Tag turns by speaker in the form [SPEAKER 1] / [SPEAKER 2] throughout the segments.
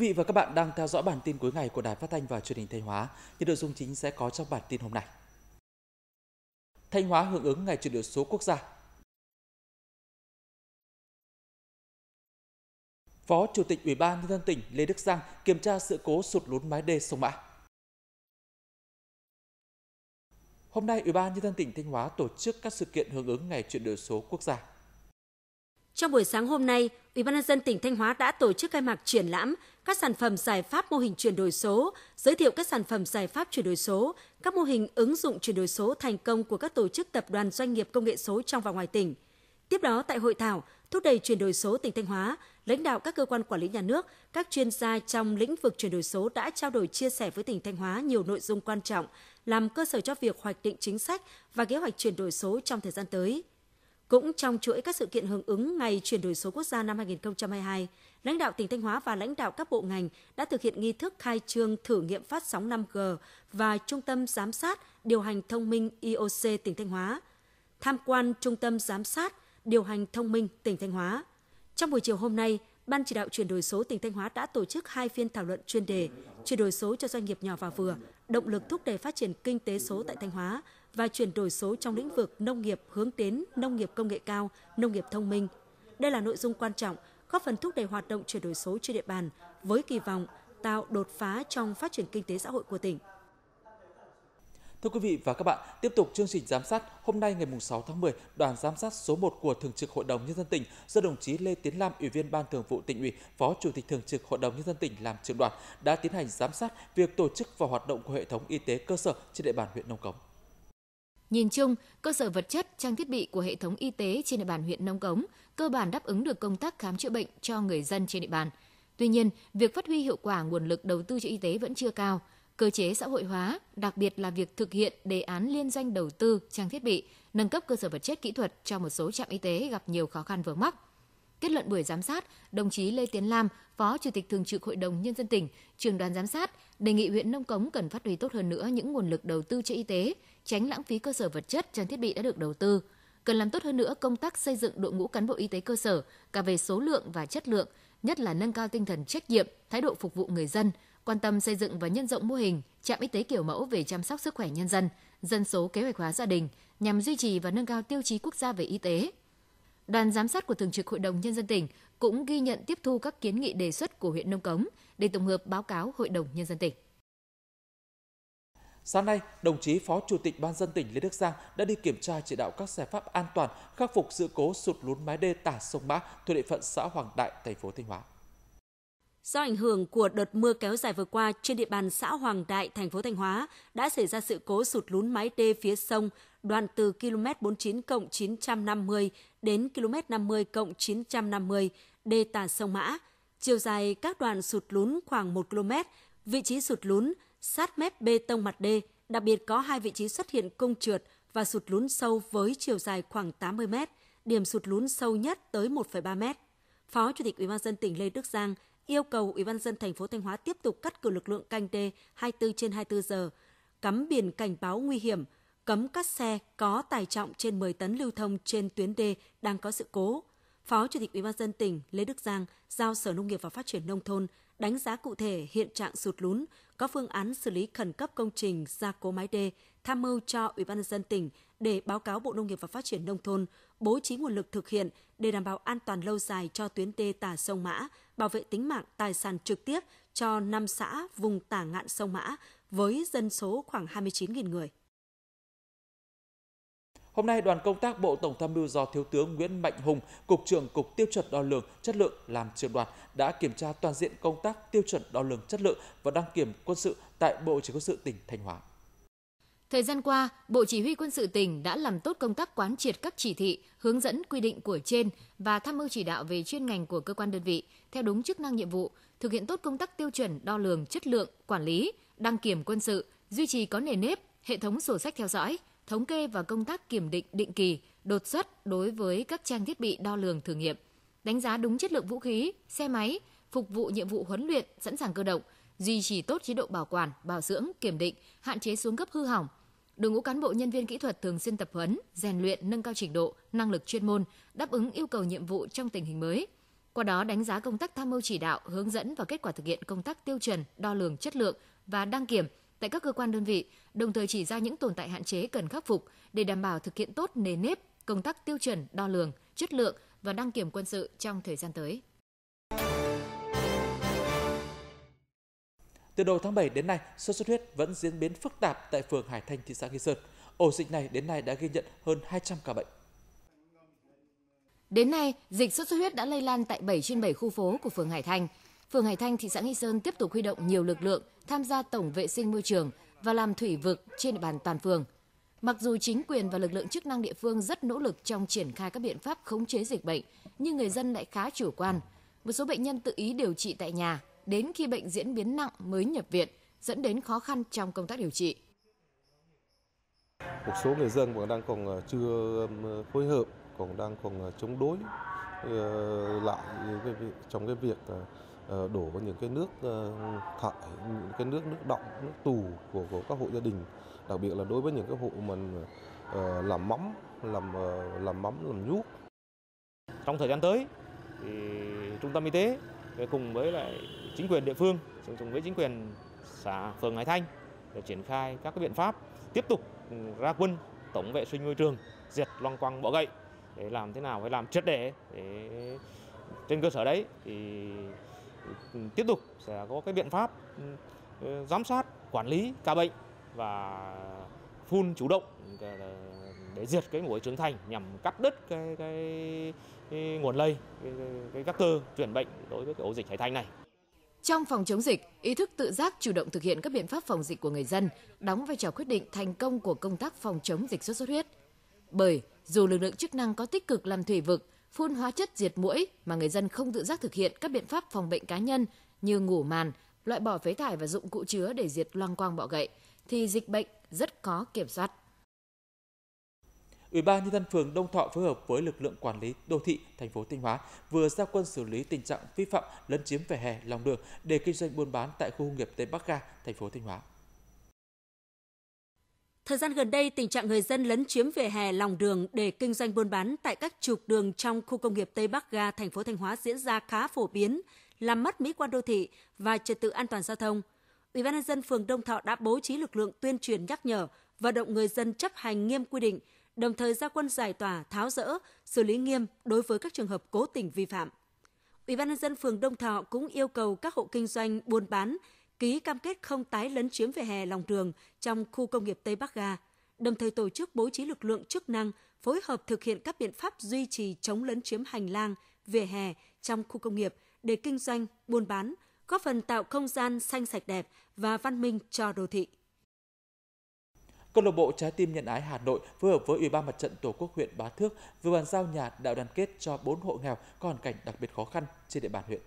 [SPEAKER 1] Quý vị và các bạn đang theo dõi bản tin cuối ngày của Đài Phát thanh và Truyền hình Thanh Hóa. Những nội dung chính sẽ có trong bản tin hôm nay. Thanh Hóa hưởng ứng Ngày chuyển đổi số quốc gia. Phó Chủ tịch Ủy ban nhân dân tỉnh Lê Đức Giang kiểm tra sự cố sụt lún mái đê sông Mã. Hôm nay, Ủy ban nhân dân tỉnh Thanh Hóa tổ chức các sự kiện hưởng ứng Ngày chuyển đổi số quốc gia. Trong buổi sáng hôm nay, Ủy ban nhân dân tỉnh Thanh Hóa đã tổ chức khai mạc triển lãm
[SPEAKER 2] các sản phẩm giải pháp mô hình chuyển đổi số, giới thiệu các sản phẩm giải pháp chuyển đổi số, các mô hình ứng dụng chuyển đổi số thành công của các tổ chức tập đoàn doanh nghiệp công nghệ số trong và ngoài tỉnh. Tiếp đó tại hội thảo thúc đẩy chuyển đổi số tỉnh Thanh Hóa, lãnh đạo các cơ quan quản lý nhà nước, các chuyên gia trong lĩnh vực chuyển đổi số đã trao đổi chia sẻ với tỉnh Thanh Hóa nhiều nội dung quan trọng làm cơ sở cho việc hoạch định chính sách và kế hoạch chuyển đổi số trong thời gian tới. Cũng trong chuỗi các sự kiện hưởng ứng ngày chuyển đổi số quốc gia năm 2022, lãnh đạo tỉnh Thanh Hóa và lãnh đạo các bộ ngành đã thực hiện nghi thức khai trương thử nghiệm phát sóng 5G và Trung tâm Giám sát Điều hành Thông minh IOC tỉnh Thanh Hóa, tham quan Trung tâm Giám sát Điều hành Thông minh tỉnh Thanh Hóa. Trong buổi chiều hôm nay, Ban chỉ đạo chuyển đổi số tỉnh Thanh Hóa đã tổ chức hai phiên thảo luận chuyên đề chuyển đổi số cho doanh nghiệp nhỏ và vừa, động lực thúc đẩy phát triển kinh tế số tại Thanh Hóa và chuyển đổi số trong lĩnh vực nông nghiệp hướng đến nông nghiệp công nghệ cao, nông nghiệp thông minh. Đây là nội dung quan trọng góp phần thúc đẩy hoạt động chuyển đổi số trên địa bàn với kỳ vọng tạo đột phá trong phát triển kinh tế xã hội của tỉnh.
[SPEAKER 1] Thưa quý vị và các bạn, tiếp tục chương trình giám sát, hôm nay ngày 6 tháng 10, đoàn giám sát số 1 của Thường trực Hội đồng Nhân dân tỉnh do đồng chí Lê Tiến Lam, Ủy viên Ban Thường vụ tỉnh ủy, Phó Chủ tịch Thường trực Hội đồng Nhân dân tỉnh làm trưởng đoàn đã tiến hành giám sát việc tổ chức và hoạt động của hệ thống y tế cơ sở trên địa bàn huyện Nông Cống.
[SPEAKER 3] Nhìn chung, cơ sở vật chất, trang thiết bị của hệ thống y tế trên địa bàn huyện Nông Cống cơ bản đáp ứng được công tác khám chữa bệnh cho người dân trên địa bàn. Tuy nhiên, việc phát huy hiệu quả nguồn lực đầu tư cho y tế vẫn chưa cao. Cơ chế xã hội hóa, đặc biệt là việc thực hiện đề án liên doanh đầu tư trang thiết bị, nâng cấp cơ sở vật chất kỹ thuật cho một số trạm y tế gặp nhiều khó khăn vướng mắc. Kết luận buổi giám sát, đồng chí Lê Tiến Lam, Phó Chủ tịch Thường trực Hội đồng Nhân dân tỉnh, trường đoàn giám sát, đề nghị huyện Nông Cống cần phát huy tốt hơn nữa những nguồn lực đầu tư cho y tế, tránh lãng phí cơ sở vật chất trang thiết bị đã được đầu tư. Cần làm tốt hơn nữa công tác xây dựng đội ngũ cán bộ y tế cơ sở cả về số lượng và chất lượng, nhất là nâng cao tinh thần trách nhiệm, thái độ phục vụ người dân, quan tâm xây dựng và nhân rộng mô hình trạm y tế kiểu mẫu về chăm sóc sức khỏe nhân dân, dân số kế hoạch hóa gia đình nhằm duy trì và nâng cao tiêu chí quốc gia về y tế. Đoàn giám sát của Thường trực Hội đồng Nhân dân tỉnh cũng ghi nhận tiếp thu các kiến nghị đề xuất của huyện Nông Cống để tổng hợp báo cáo Hội đồng Nhân dân tỉnh.
[SPEAKER 1] Sáng nay, đồng chí Phó Chủ tịch Ban dân tỉnh Lê Đức Giang đã đi kiểm tra chỉ đạo các giải pháp an toàn khắc phục sự cố sụt lún mái đê tả sông Mã thuộc địa phận xã Hoàng Đại, thành phố Thanh Hóa.
[SPEAKER 2] Do ảnh hưởng của đợt mưa kéo dài vừa qua trên địa bàn xã Hoàng Đại, thành phố Thanh Hóa đã xảy ra sự cố sụt lún mái đê phía sông đoạn từ km 49 cộng 950 đến km 50 cộng 950 đê tả sông Mã. Chiều dài các đoạn sụt lún khoảng 1 km, vị trí sụt lún sát mép bê tông mặt đê, đặc biệt có hai vị trí xuất hiện cung trượt và sụt lún sâu với chiều dài khoảng 80 mét, điểm sụt lún sâu nhất tới 1,3 mét. Phó Chủ tịch Ủy ban dân tỉnh Lê Đức Giang yêu cầu Ủy ban dân thành phố Thanh Hóa tiếp tục cắt cử lực lượng canh đê 24 trên 24 giờ, cấm biển cảnh báo nguy hiểm, cấm các xe có tải trọng trên 10 tấn lưu thông trên tuyến đê đang có sự cố. Phó Chủ tịch Ủy ban dân tỉnh Lê Đức Giang giao Sở Nông nghiệp và Phát triển nông thôn đánh giá cụ thể hiện trạng sụt lún, có phương án xử lý khẩn cấp công trình gia cố mái đê, tham mưu cho Ủy ban nhân dân tỉnh để báo cáo Bộ Nông nghiệp và Phát triển nông thôn bố trí nguồn lực thực hiện để đảm bảo an toàn lâu dài cho tuyến đê tả sông Mã, bảo vệ tính mạng tài sản trực tiếp cho năm xã vùng tả ngạn sông Mã với dân số khoảng 29.000 người.
[SPEAKER 1] Hôm nay, đoàn công tác Bộ Tổng tham mưu do Thiếu tướng Nguyễn Mạnh Hùng, Cục trưởng Cục Tiêu chuẩn Đo lường Chất lượng làm trưởng đoàn đã kiểm tra toàn diện công tác tiêu chuẩn đo lường chất lượng và đăng kiểm quân sự tại Bộ Chỉ quân sự tỉnh Thanh Hóa.
[SPEAKER 3] Thời gian qua, Bộ Chỉ huy quân sự tỉnh đã làm tốt công tác quán triệt các chỉ thị, hướng dẫn quy định của trên và tham mưu chỉ đạo về chuyên ngành của cơ quan đơn vị theo đúng chức năng nhiệm vụ, thực hiện tốt công tác tiêu chuẩn đo lường chất lượng, quản lý, đăng kiểm quân sự, duy trì có nền nếp, hệ thống sổ sách theo dõi, thống kê và công tác kiểm định định kỳ, đột xuất đối với các trang thiết bị đo lường thử nghiệm, đánh giá đúng chất lượng vũ khí, xe máy, phục vụ nhiệm vụ huấn luyện, sẵn sàng cơ động, duy trì tốt chế độ bảo quản, bảo dưỡng, kiểm định, hạn chế xuống cấp hư hỏng. Đội ngũ cán bộ nhân viên kỹ thuật thường xuyên tập huấn, rèn luyện nâng cao trình độ, năng lực chuyên môn, đáp ứng yêu cầu nhiệm vụ trong tình hình mới. Qua đó đánh giá công tác tham mưu chỉ đạo, hướng dẫn và kết quả thực hiện công tác tiêu chuẩn, đo lường chất lượng và đăng kiểm tại các cơ quan đơn vị, đồng thời chỉ ra những tồn tại hạn chế cần khắc phục để đảm bảo thực hiện tốt nề nếp công tác tiêu chuẩn, đo lường, chất lượng và đăng kiểm quân sự trong thời gian tới.
[SPEAKER 1] Từ đầu tháng 7 đến nay, sốt xuất huyết vẫn diễn biến phức tạp tại phường Hải Thanh, thị xã Nghi Sơn. Ổ dịch này đến nay đã ghi nhận hơn 200 ca bệnh.
[SPEAKER 3] Đến nay, dịch sốt xuất huyết đã lây lan tại 7 trên 7 khu phố của phường Hải Thành phường Hải Thanh, thị xã Nghi Sơn tiếp tục huy động nhiều lực lượng tham gia tổng vệ sinh môi trường và làm thủy vực trên địa bàn toàn phường. Mặc dù chính quyền và lực lượng chức năng địa phương rất nỗ lực trong triển khai các biện pháp khống chế dịch bệnh, nhưng người dân lại khá chủ quan. Một số bệnh nhân tự ý điều trị tại nhà, đến khi bệnh diễn biến nặng mới nhập viện, dẫn đến khó khăn trong công tác điều trị.
[SPEAKER 4] Một số người dân còn đang còn ờ, chưa ờ, phối hợp, còn đang còn ờ, chống đối lại trong cái việc Ờ, đổ vào những cái nước ờ, thải những cái nước nước động nước tù của, của các hộ gia đình đặc biệt là đối với những cái hộ mình ờ, làm mắm làm làm mắm làm nhút. trong thời gian tới thì trung tâm y tế cùng với lại chính quyền
[SPEAKER 1] địa phương cùng với chính quyền xã phường Hải Thanh để triển khai các cái biện pháp tiếp tục ra quân tổng vệ sinh môi trường diệt loang quang bọ gậy để làm thế nào phải làm triệt để để trên cơ sở đấy thì tiếp tục sẽ có cái biện pháp ừ, ừ, giám sát quản lý ca bệnh và phun chủ động ờ, để diệt cái mũi trưởng thành nhằm cắt đứt cái, cái, cái nguồn lây, cái, cái, các cơ truyền bệnh đối với cái ổ dịch Hải Thanh này.
[SPEAKER 3] Trong phòng chống dịch, ý thức tự giác chủ động thực hiện các biện pháp phòng dịch của người dân đóng vai trò quyết định thành công của công tác phòng chống dịch sốt xuất huyết. Bởi dù lực lượng chức năng có tích cực làm thủy vực, phun hóa chất diệt mũi mà người dân không tự giác thực hiện các biện pháp phòng bệnh cá nhân như ngủ màn, loại bỏ phế thải và dụng cụ chứa để diệt loang quang bọ gậy thì dịch bệnh rất khó kiểm soát.
[SPEAKER 1] Ủy ban nhân dân phường Đông Thọ phối hợp với lực lượng quản lý đô thị thành phố Thanh Hóa vừa ra quân xử lý tình trạng vi phạm lấn chiếm vỉa hè lòng đường để kinh doanh buôn bán tại khu công nghiệp Tây Bắc Ga, thành phố Thanh Hóa.
[SPEAKER 2] Thời gian gần đây, tình trạng người dân lấn chiếm vỉa hè lòng đường để kinh doanh buôn bán tại các trục đường trong khu công nghiệp Tây Bắc Ga, thành phố Thanh Hóa diễn ra khá phổ biến, làm mất mỹ quan đô thị và trật tự an toàn giao thông. Ủy ban nhân dân phường Đông Thọ đã bố trí lực lượng tuyên truyền nhắc nhở, vận động người dân chấp hành nghiêm quy định, đồng thời ra quân giải tỏa, tháo rỡ, xử lý nghiêm đối với các trường hợp cố tình vi phạm. Ủy ban nhân dân phường Đông Thọ cũng yêu cầu các hộ kinh doanh buôn bán ký cam kết không tái lấn chiếm vỉa hè lòng đường trong khu công nghiệp Tây Bắc Ga, đồng thời tổ chức bố trí lực lượng chức năng phối hợp thực hiện các biện pháp duy trì chống lấn chiếm hành lang, vỉa hè trong khu công nghiệp để kinh doanh, buôn bán, góp phần tạo không gian xanh sạch đẹp và văn minh cho đô thị.
[SPEAKER 1] Câu lạc bộ Trái tim nhân ái Hà Nội phối hợp với Ủy ban Mặt trận Tổ quốc huyện Bá Thước vừa bàn giao nhà đạo đoàn kết cho 4 hộ nghèo có hoàn cảnh đặc biệt khó khăn trên địa bàn huyện.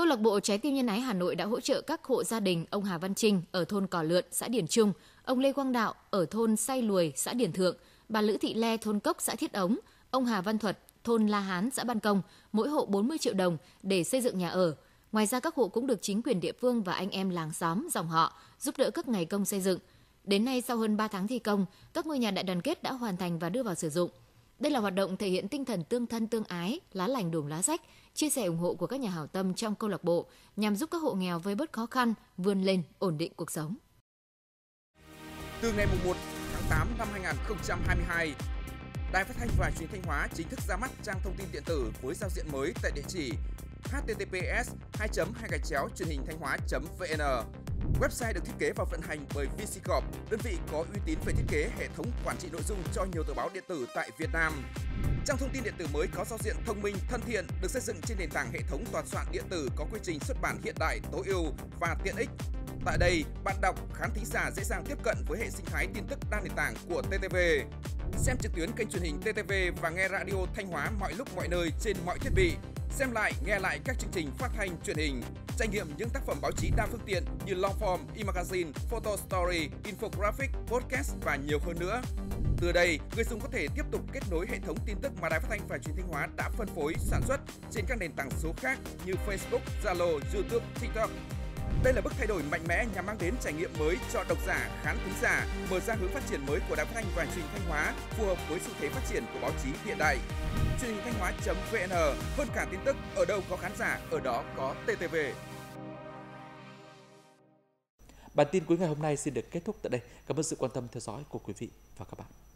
[SPEAKER 3] Câu lạc bộ Trái tim nhân ái Hà Nội đã hỗ trợ các hộ gia đình ông Hà Văn Trinh ở thôn Cỏ Lượn, xã Điển Trung, ông Lê Quang Đạo ở thôn Say Lùi, xã Điển Thượng, bà Lữ Thị Le thôn Cốc, xã Thiết Ống, ông Hà Văn Thuật thôn La Hán, xã Ban Công, mỗi hộ 40 triệu đồng để xây dựng nhà ở. Ngoài ra các hộ cũng được chính quyền địa phương và anh em làng xóm, dòng họ giúp đỡ các ngày công xây dựng. Đến nay sau hơn 3 tháng thi công, các ngôi nhà đại đoàn kết đã hoàn thành và đưa vào sử dụng. Đây là hoạt động thể hiện tinh thần tương thân tương ái, lá lành đùm lá rách, chia sẻ ủng hộ của các nhà hảo tâm trong câu lạc bộ nhằm giúp các hộ nghèo vơi bớt khó khăn, vươn lên ổn định cuộc sống.
[SPEAKER 4] Từ ngày 1 tháng 8 năm 2022, Đài Phát thanh và Truyền thanh Hóa chính thức ra mắt trang thông tin điện tử với giao diện mới tại địa chỉ https 2 2 gạch chéo truyền hình thanh hóa vn Website được thiết kế và vận hành bởi VCCorp, đơn vị có uy tín về thiết kế hệ thống quản trị nội dung cho nhiều tờ báo điện tử tại Việt Nam. Trang thông tin điện tử mới có giao diện thông minh, thân thiện, được xây dựng trên nền tảng hệ thống toàn soạn điện tử có quy trình xuất bản hiện đại, tối ưu và tiện ích. Tại đây, bạn đọc, khán thính giả dễ dàng tiếp cận với hệ sinh thái tin tức đa nền tảng của TTV. Xem trực tuyến kênh truyền hình TTV và nghe radio Thanh Hóa mọi lúc mọi nơi trên mọi thiết bị Xem lại, nghe lại các chương trình phát thanh truyền hình, trải nghiệm những tác phẩm báo chí đa phương tiện như long form, e-magazine, photo story, infographic, podcast và nhiều hơn nữa. Từ đây, người dùng có thể tiếp tục kết nối hệ thống tin tức mà Đài Phát thanh và Truyền thanh Hóa đã phân phối, sản xuất trên các nền tảng số khác như Facebook, Zalo, YouTube, TikTok đây là bước thay đổi mạnh mẽ nhằm mang đến trải nghiệm mới cho độc giả, khán thính giả, mở ra hướng phát triển mới của đài phát thanh và truyền hình Thanh Hóa phù hợp với xu thế phát triển của báo chí hiện đại. Truyền hình Thanh Hóa.vn hơn cả tin tức ở đâu có khán giả ở đó có TTV.
[SPEAKER 1] Bản tin cuối ngày hôm nay xin được kết thúc tại đây. Cảm ơn sự quan tâm theo dõi của quý vị và các bạn.